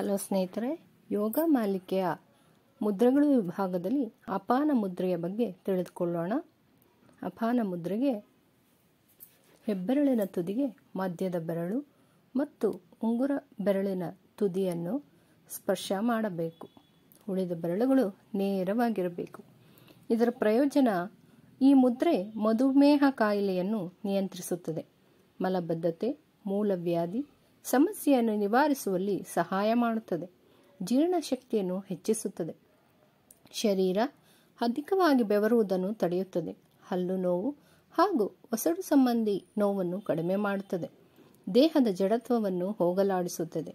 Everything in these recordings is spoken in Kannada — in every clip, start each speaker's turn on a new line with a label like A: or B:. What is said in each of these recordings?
A: ಹಲೋ ಸ್ನೇಹಿತರೆ ಯೋಗ ಮಾಲಿಕೆಯ ಮುದ್ರೆಗಳು ವಿಭಾಗದಲ್ಲಿ ಅಪಾನ ಮುದ್ರೆಯ ಬಗ್ಗೆ ತಿಳಿದುಕೊಳ್ಳೋಣ ಅಪಾನ ಮುದ್ರೆಗೆ ಹೆಬ್ಬೆರಳಿನ ತುದಿಗೆ ಮಧ್ಯದ ಬೆರಳು ಮತ್ತು ಉಂಗುರ ಬೆರಳಿನ ತುದಿಯನ್ನು ಸ್ಪರ್ಶ ಮಾಡಬೇಕು ಉಳಿದ ಬೆರಳುಗಳು ನೇರವಾಗಿರಬೇಕು ಇದರ ಪ್ರಯೋಜನ ಈ ಮುದ್ರೆ ಮಧುಮೇಹ ಕಾಯಿಲೆಯನ್ನು ನಿಯಂತ್ರಿಸುತ್ತದೆ ಮಲಬದ್ಧತೆ ಮೂಲವ್ಯಾಧಿ ಸಮಸ್ಯೆಯನ್ನು ನಿವಾರಿಸುವಲ್ಲಿ ಸಹಾಯ ಮಾಡುತ್ತದೆ ಜೀರ್ಣಶಕ್ತಿಯನ್ನು ಹೆಚ್ಚಿಸುತ್ತದೆ ಶರೀರ ಅಧಿಕವಾಗಿ ಬೆವರುವುದನ್ನು ತಡೆಯುತ್ತದೆ ಹಲ್ಲು ನೋವು ಹಾಗೂ ಒಸಡು ಸಂಬಂಧಿ ನೋವನ್ನು ಕಡಿಮೆ ಮಾಡುತ್ತದೆ ದೇಹದ ಜಡತ್ವವನ್ನು ಹೋಗಲಾಡಿಸುತ್ತದೆ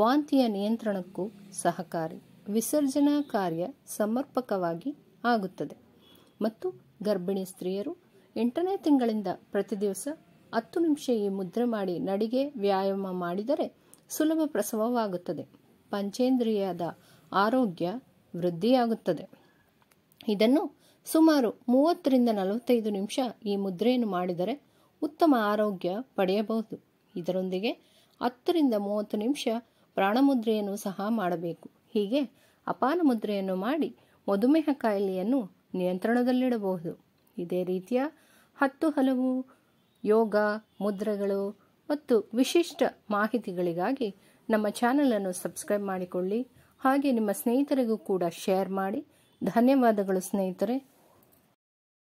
A: ವಾಂತಿಯ ನಿಯಂತ್ರಣಕ್ಕೂ ಸಹಕಾರಿ ವಿಸರ್ಜನಾ ಕಾರ್ಯ ಸಮರ್ಪಕವಾಗಿ ಆಗುತ್ತದೆ ಮತ್ತು ಗರ್ಭಿಣಿ ಸ್ತ್ರೀಯರು ಎಂಟನೇ ತಿಂಗಳಿಂದ ಪ್ರತಿ ದಿವಸ ಹತ್ತು ನಿಮಿಷ ಈ ಮುದ್ರೆ ಮಾಡಿ ನಡಿಗೆ ವ್ಯಾಯಾಮ ಮಾಡಿದರೆ ಸುಲಭ ಪ್ರಸವವಾಗುತ್ತದೆ ಪಂಚೇಂದ್ರಿಯದ ಆರೋಗ್ಯ ವೃದ್ಧಿಯಾಗುತ್ತದೆ ಇದನ್ನು ಸುಮಾರು ಮೂವತ್ತರಿಂದ ನಲವತ್ತೈದು ನಿಮಿಷ ಈ ಮುದ್ರೆಯನ್ನು ಮಾಡಿದರೆ ಉತ್ತಮ ಆರೋಗ್ಯ ಪಡೆಯಬಹುದು ಇದರೊಂದಿಗೆ ಹತ್ತರಿಂದ ಮೂವತ್ತು ನಿಮಿಷ ಪ್ರಾಣಮುದ್ರೆಯನ್ನು ಸಹ ಮಾಡಬೇಕು ಹೀಗೆ ಅಪಾನ ಮುದ್ರೆಯನ್ನು ಮಾಡಿ ಮಧುಮೇಹ ಕಾಯಿಲೆಯನ್ನು ನಿಯಂತ್ರಣದಲ್ಲಿಡಬಹುದು ಇದೇ ರೀತಿಯ ಹತ್ತು ಹಲವು ಯೋಗ ಮುದ್ರೆಗಳು ಮತ್ತು ವಿಶಿಷ್ಟ ಮಾಹಿತಿಗಳಿಗಾಗಿ ನಮ್ಮ ಚಾನಲನ್ನು ಸಬ್ಸ್ಕ್ರೈಬ್ ಮಾಡಿಕೊಳ್ಳಿ ಹಾಗೆ ನಿಮ್ಮ ಸ್ನೇಹಿತರಿಗೂ ಕೂಡ ಶೇರ್ ಮಾಡಿ ಧನ್ಯವಾದಗಳು ಸ್ನೇಹಿತರೆ